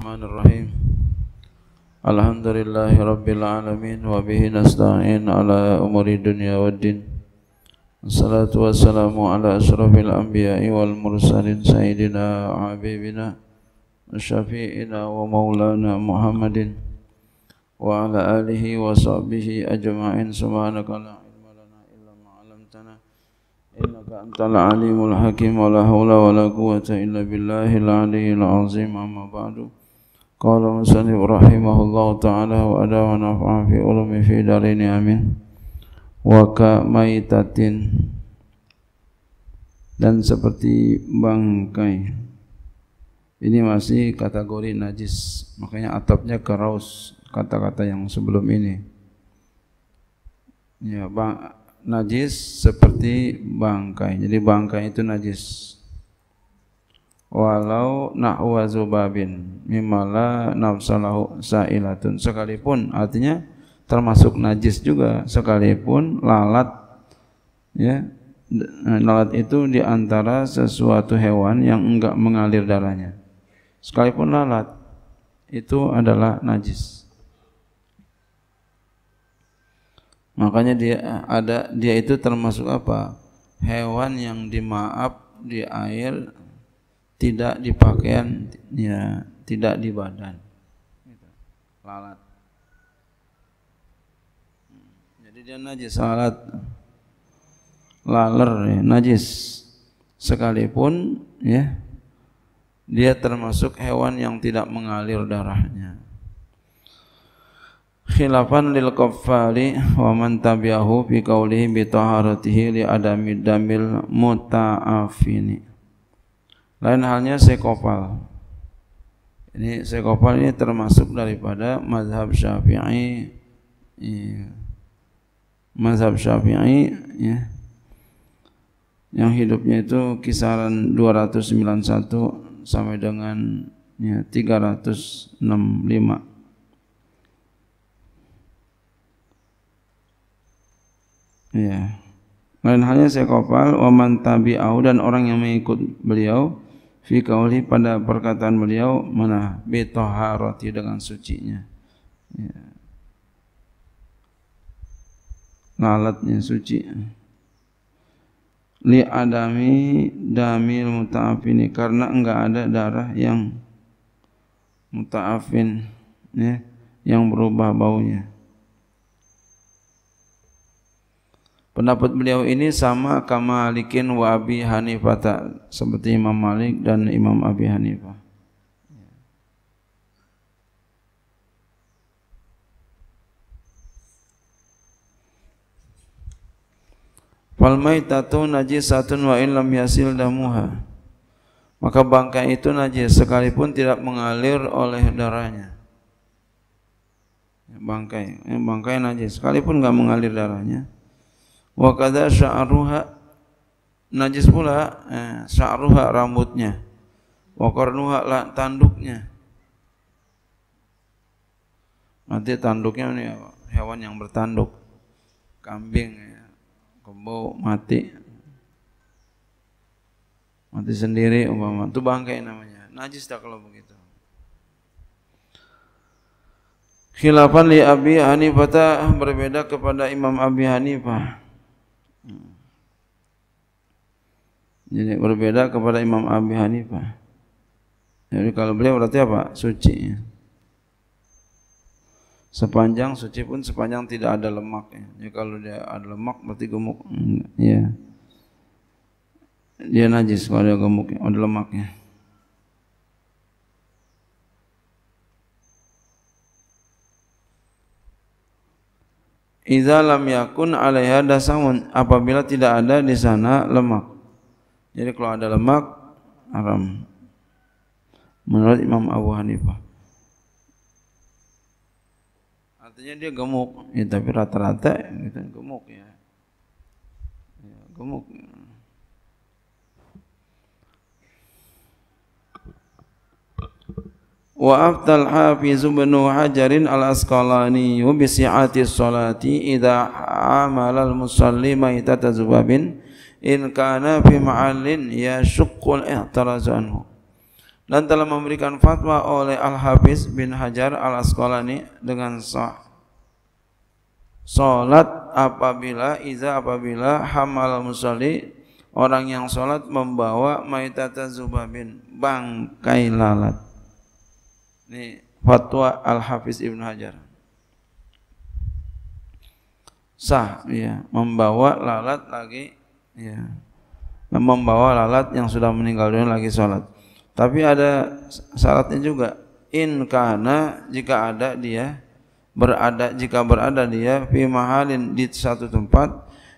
الرحمن الرحيم الحمد لله رب العالمين وبه نستعين على أمور الدنيا والدين الصلاة والسلام على أشرف الأنبياء والمرسلين سيدنا عبيبنا وشفيئنا ومولانا محمد وعلى آله وصحبه أجمعين سبحانك لا علم لنا إلا ما علمتنا إنك أنت العليم الحكيم ولا حول ولا قوة إلا بالله العلي العظيم أما بعد قال المصنف رحمه الله تعالى وأدى ونفع في علوم في دارين آمين وكميتاتين dan seperti bangkai ini masih kategori najis makanya atapnya keraus kata-kata yang sebelum ini ya bang, najis seperti bangkai jadi bangkai itu najis walau nahwa zubabin mimala nafsalahu sa'ilatun sekalipun artinya termasuk najis juga sekalipun lalat ya lalat itu diantara sesuatu hewan yang enggak mengalir darahnya sekalipun lalat itu adalah najis makanya dia ada dia itu termasuk apa hewan yang dimaaf di air tidak di pakaian ya tidak di badan gitu. lalat hmm. jadi dia najis lalat laler ya, najis sekalipun ya dia termasuk hewan yang tidak mengalir darahnya khilafan lil kafari wa man tabi'ahu fi qawlihi bi taharatihi li adami damil muta'afini lain halnya sekopal. Ini sekopal ini termasuk daripada mazhab Syafi'i. Ya. Mazhab Syafi'i ya. Yang hidupnya itu kisaran 291 sampai dengan ya 365. Ya. Lain halnya sekopal, waman tabi'ahu dan orang yang mengikut beliau fi kauli pada perkataan beliau mana bitoharati dengan sucinya ya. lalatnya suci li adami damil mutaafini karena enggak ada darah yang mutaafin ya yang berubah baunya Pendapat beliau ini sama kamalikin wa Abi Hanifah seperti Imam Malik dan Imam Abi Hanifah. Fal maitatu najisatun wa in lam yasil damuha. Maka bangkai itu najis sekalipun tidak mengalir oleh darahnya. Bangkai, eh, bangkai najis sekalipun enggak mengalir darahnya wa kada sya'ruha najis pula eh, sya'ruha rambutnya wa qarnuha la tanduknya nanti tanduknya ini hewan yang bertanduk kambing ya. kebo mati mati sendiri umpama itu bangkai namanya najis tak kalau begitu Khilafan li Abi Hanifah berbeda kepada Imam Abi Hanifah Hmm. Jadi berbeda kepada Imam Abi Hanifah. Jadi kalau beliau berarti apa? Suci. Sepanjang suci pun sepanjang tidak ada lemak. Ya. Jadi kalau dia ada lemak berarti gemuk. Ya. Dia najis kalau dia gemuk, ya, ada lemaknya. Idza lam yakun alaiha dasamun apabila tidak ada di sana lemak. Jadi kalau ada lemak haram. Menurut Imam Abu Hanifah. Artinya dia gemuk, ya, tapi rata-rata gitu, gemuk ya. ya gemuk. wa aftal hafiz ibn hajarin al asqalani bi si'ati sholati idza amala al musalli maitata zubabin in kana fi ma'allin ya syuqqul ihtaraz anhu dan telah memberikan fatwa oleh al hafiz bin hajar al asqalani dengan sah salat apabila iza apabila hamal musalli orang yang salat membawa maitata zubabin bangkai lalat ini fatwa Al-Hafiz Ibnu Hajar. Sah, ya, membawa lalat lagi, ya, membawa lalat yang sudah meninggal dunia lagi sholat. Tapi ada syaratnya juga. In kana jika ada dia berada jika berada dia fi mahalin di satu tempat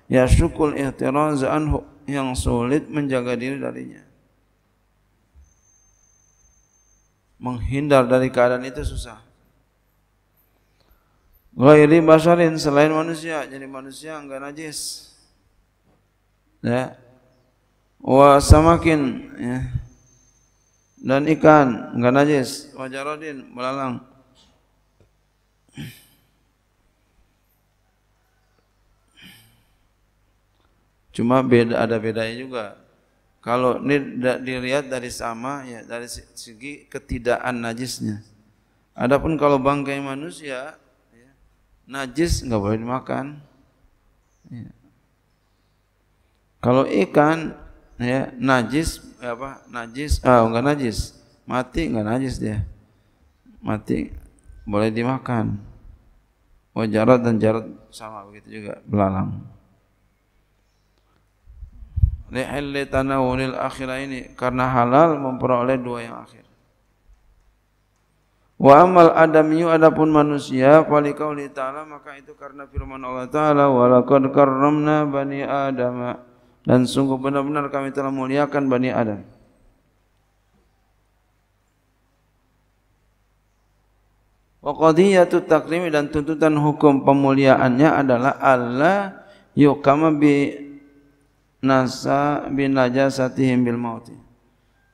ya syukul ihtiraz anhu yang sulit menjaga diri darinya menghindar dari keadaan itu susah. Ghairi basarin selain manusia, jadi manusia enggak najis. Ya. Wa samakin ya. Dan ikan enggak najis, wa jaradin Cuma beda ada bedanya juga kalau ini dilihat dari sama ya dari segi ketidakan najisnya. Adapun kalau bangkai manusia ya, najis nggak boleh dimakan. Ya. Kalau ikan ya najis ya apa najis ah enggak najis mati enggak najis dia mati boleh dimakan wajarat dan jarat sama begitu juga belalang li'illi tanawulil akhirah ini karena halal memperoleh dua yang akhir wa amal adamiyu adapun manusia falikauli ta'ala maka itu karena firman Allah ta'ala walakad karramna bani adama dan sungguh benar-benar kami telah muliakan bani adam wa qadiyatu takrimi dan tuntutan hukum pemuliaannya adalah Allah yukama bi nasa bin najasatihim bil mauti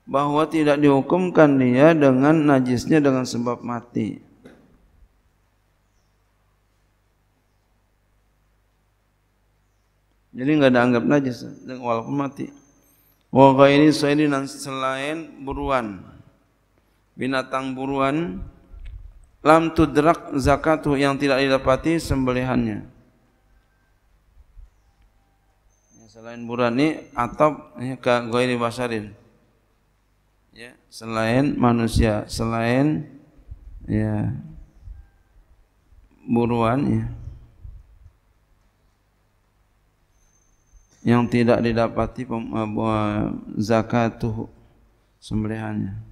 bahwa tidak dihukumkan dia dengan najisnya dengan sebab mati jadi nggak ada anggap najis walaupun mati wa ghairi sayyidin selain buruan binatang buruan lam tudrak zakatuh yang tidak didapati sembelihannya Selain burani atau ya, ke goiri basarin. Ya, selain manusia, selain ya buruan ya. yang tidak didapati eh, zakat tuh sembelihannya.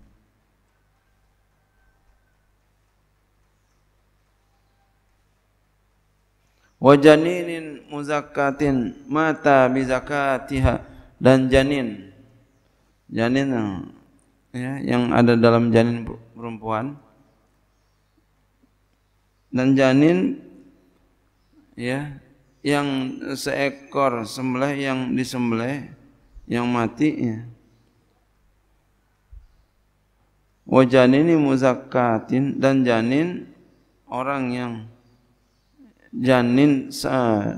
wa janinin muzakkatin mata bi zakatiha dan janin janin ya yang ada dalam janin perempuan dan janin ya yang seekor sembelih yang disembelih yang mati ya wa janini muzakkatin dan janin orang yang janin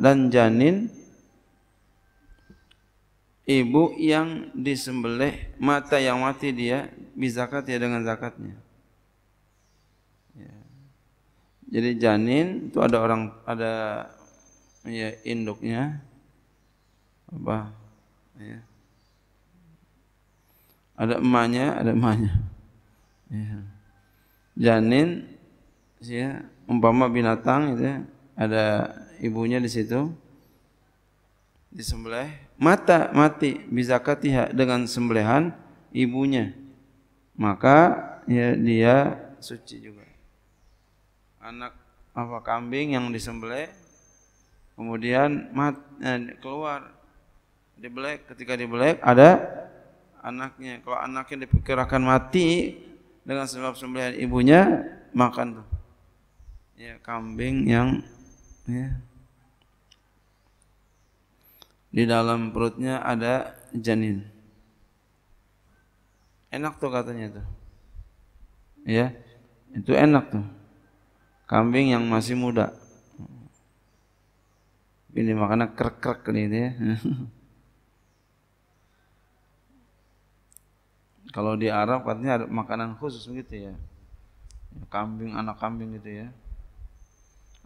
dan janin ibu yang disembelih mata yang mati dia bizakat ya dengan zakatnya. Ya. Jadi janin itu ada orang ada ya induknya apa ya. Ada emaknya, ada emaknya. Ya. Janin ya umpama binatang itu ya ada ibunya di situ. Disembelih. Mata mati bisa katiha dengan sembelihan ibunya. Maka ya dia suci juga. Anak apa kambing yang disembelih kemudian mat, eh, keluar dibelek ketika dibelek ada anaknya kalau anaknya diperkirakan mati dengan sebab sembelihan ibunya makan tuh ya kambing yang ya. Di dalam perutnya ada janin. Enak tuh katanya tuh. Ya, itu enak tuh. Kambing yang masih muda. Ini makanya krek-krek ini ya. Kalau di Arab katanya ada makanan khusus begitu ya. Kambing, anak kambing gitu ya.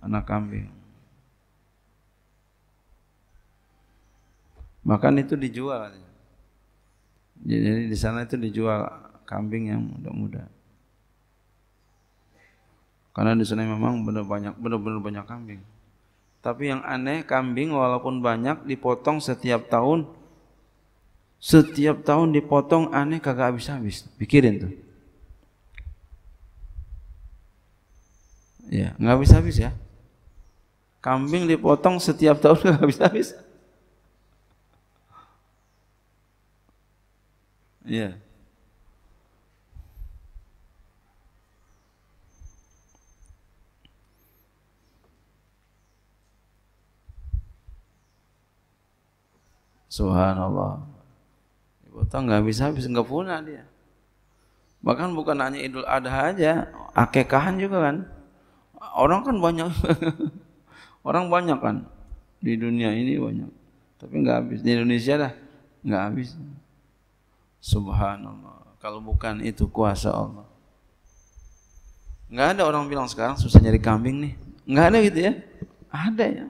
Anak kambing. Bahkan itu dijual. Jadi di sana itu dijual kambing yang muda-muda. Karena di sana memang benar banyak benar-benar banyak kambing. Tapi yang aneh kambing walaupun banyak dipotong setiap tahun setiap tahun dipotong aneh kagak habis-habis. Pikirin tuh. Ya, nggak habis-habis ya. Kambing dipotong setiap tahun nggak habis-habis. Iya. Subhanallah. Ibu tahu nggak bisa habis nggak punah dia. Bahkan bukan hanya Idul Adha aja, akekahan juga kan. Orang kan banyak, orang banyak kan di dunia ini banyak. Tapi nggak habis di Indonesia dah nggak habis. Subhanallah. Kalau bukan itu kuasa Allah. Enggak ada orang bilang sekarang susah nyari kambing nih. Enggak ada gitu ya. Ada ya.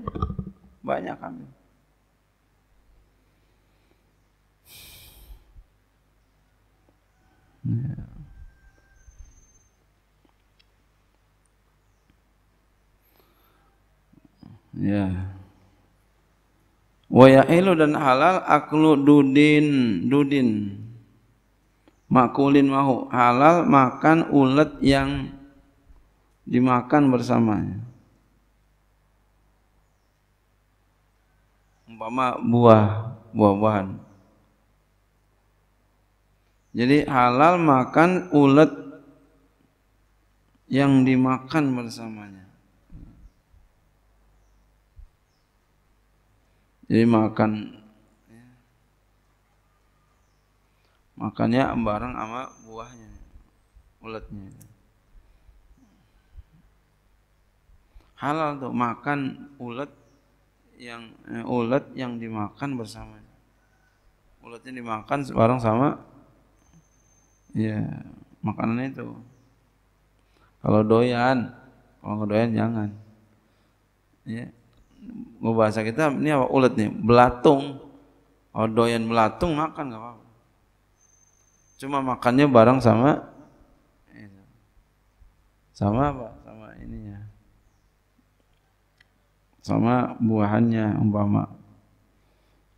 Banyak kambing. Ya. ya. Wa ya'ilu dan halal aklu dudin, dudin makulin mahu halal makan ulet yang dimakan bersamanya umpama buah buah-buahan jadi halal makan ulet yang dimakan bersamanya jadi makan makannya bareng sama buahnya, ulatnya. Halal tuh makan ulat yang eh, ulat yang dimakan bersama, Ulatnya dimakan bareng sama ya makanan itu. Kalau doyan, kalau nggak doyan jangan. Ya. Bahasa kita ini apa ulat nih belatung. Kalau doyan belatung makan nggak apa-apa. Cuma makannya bareng sama sama apa? Sama ini ya, Sama buahannya umpama.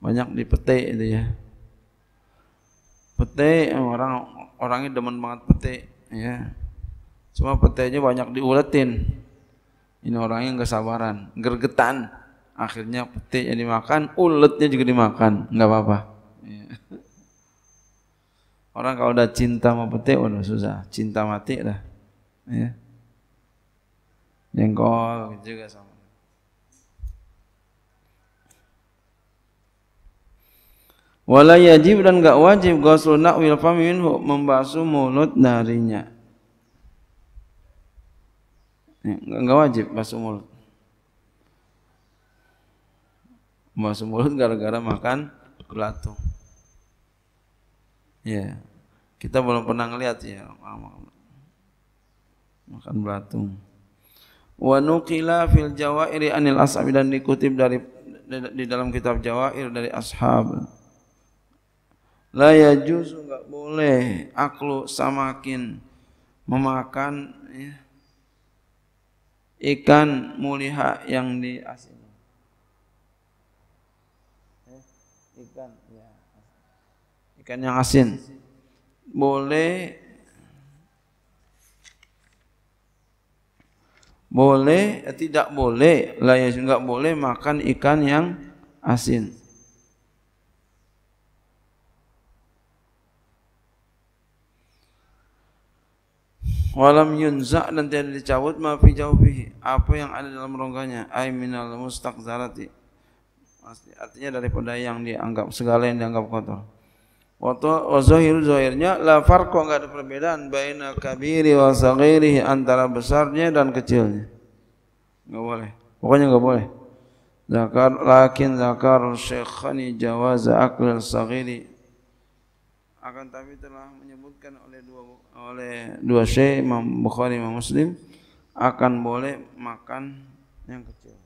Banyak di pete itu ya. Pete orang orangnya demen banget pete ya. Cuma pete nya banyak diuletin. Ini orangnya nggak sabaran, gergetan. Akhirnya pete yang dimakan, uletnya juga dimakan, nggak apa-apa. Ya. Orang kalau udah cinta mau petik, udah susah. Cinta mati dah. Ya. Jengkol gitu juga sama. Wala yajib dan enggak wajib ghuslu na'wil wilfamin minhu membasuh mulut darinya. Enggak ya, wajib basuh mulut. Basuh mulut gara-gara makan belatung. Ya. Kita belum pernah ngelihat ya. Makan belatung. Wa nuqila fil jawairi anil ashabi dan dikutip dari di dalam kitab Jawair dari ashab. La yajuzu enggak boleh aklu samakin memakan ya, ikan muliha yang di Eh, ikan ikan yang asin boleh boleh eh, tidak boleh lah ya enggak boleh makan ikan yang asin walam yunza dan tidak dicabut ma fi apa yang ada dalam rongganya ay minal mustaqzarati artinya daripada yang dianggap segala yang dianggap kotor wa zahir zahirnya la farqa enggak ada perbedaan baina kabiri wa saghirihi antara besarnya dan kecilnya. Enggak boleh. Pokoknya enggak boleh. Zakar lakin zakar syekhani jawaz aqlal saghiri akan tapi telah menyebutkan oleh dua oleh dua syekh Imam Bukhari Imam Muslim akan boleh makan yang kecil.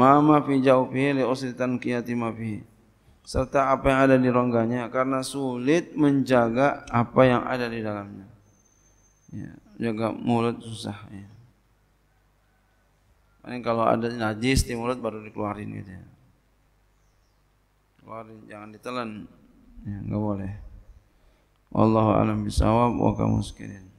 Mama fi jawfihi li usri tanqiyati ma fihi. Serta apa yang ada di rongganya karena sulit menjaga apa yang ada di dalamnya. Ya, jaga mulut susah ya. Paling kalau ada najis di mulut baru dikeluarin gitu ya. Keluarin, jangan ditelan. Ya, enggak boleh. Wallahu alam bisawab wa kamu